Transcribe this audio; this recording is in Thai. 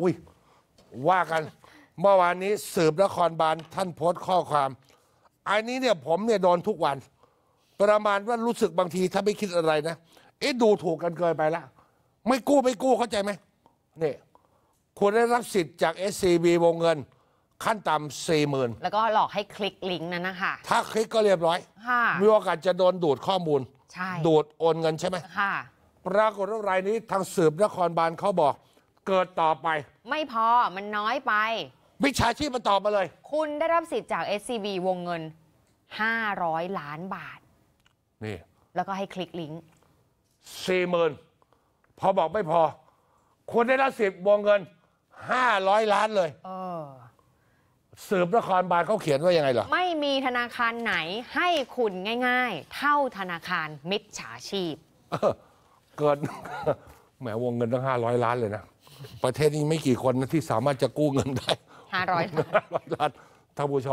อุ้ยว่ากัน เมื่อวานนี้สืบนครบาลท่านโพสต์ข้อความอันนี้เนี่ยผมเนี่ยโดนทุกวัน ประมาณว่ารู้สึกบางทีถ้าไม่คิดอะไรนะเอ๊ะดูถูกกันเกินไปละไม่กู้ ไม่กู้เข้าใจไหมเนี่ยควรได้รับสิทธิ์จาก SCB วงเงิน ขั้นต่ำสี่หมื่นแล้วก็หลอกให้คลิกลิงก์นั่นนะคะถ้าคลิกก็เรียบร้อยมีโอกาสจะโดนดูดข้อมูลดูดโอนเงินใช่ไหมปรากฏว่ารายนี้ทางสืบนครบาลเขาบอกเกิดต่อไป ไม่พอมันน้อยไปมิชาชีพมันตอบมาเลย คุณได้รับสิทธิ์จาก SCB วงเงิน500ล้านบาท นี่ แล้วก็ให้คลิกลิงก์สี่หมื่นพอบอกไม่พอ คุณได้รับสิทธิ์วงเงิน 500ล้านเลยเออสืบนครบาลเขาเขียนว่ายังไงเหรอไม่มีธนาคารไหน ให้คุณง่ายๆ เท่าธนาคารมิจฉาชีพ เออเกิดแหมวงเงินตั้ง 500 ล้านเลยนะประเทศนี้ไม่กี่คนนะ ที่สามารถจะกู้เงินได้ห้าร้อยล้านท่านผู้ชม